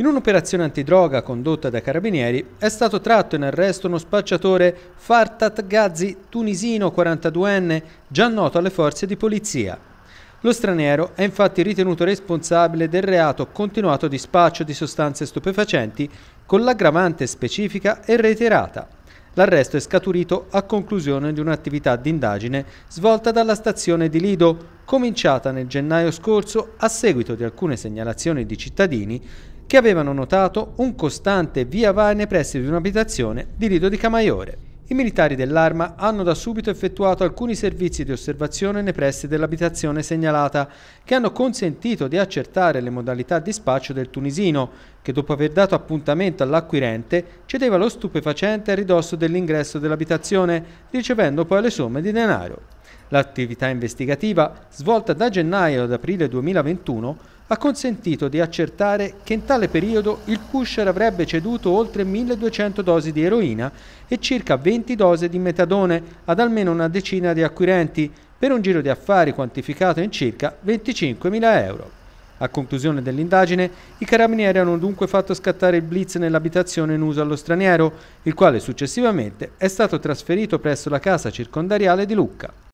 In un'operazione antidroga condotta dai carabinieri è stato tratto in arresto uno spacciatore Fartat Gazzi, tunisino 42enne, già noto alle forze di polizia. Lo straniero è infatti ritenuto responsabile del reato continuato di spaccio di sostanze stupefacenti con l'aggravante specifica e reiterata. L'arresto è scaturito a conclusione di un'attività d'indagine svolta dalla stazione di Lido, cominciata nel gennaio scorso a seguito di alcune segnalazioni di cittadini che avevano notato un costante via vai nei pressi di un'abitazione di Rido di Camaiore. I militari dell'arma hanno da subito effettuato alcuni servizi di osservazione nei pressi dell'abitazione segnalata, che hanno consentito di accertare le modalità di spaccio del tunisino, che dopo aver dato appuntamento all'acquirente cedeva lo stupefacente a ridosso dell'ingresso dell'abitazione, ricevendo poi le somme di denaro. L'attività investigativa, svolta da gennaio ad aprile 2021, ha consentito di accertare che in tale periodo il pusher avrebbe ceduto oltre 1200 dosi di eroina e circa 20 dosi di metadone ad almeno una decina di acquirenti, per un giro di affari quantificato in circa 25.000 euro. A conclusione dell'indagine, i carabinieri hanno dunque fatto scattare il blitz nell'abitazione in uso allo straniero, il quale successivamente è stato trasferito presso la casa circondariale di Lucca.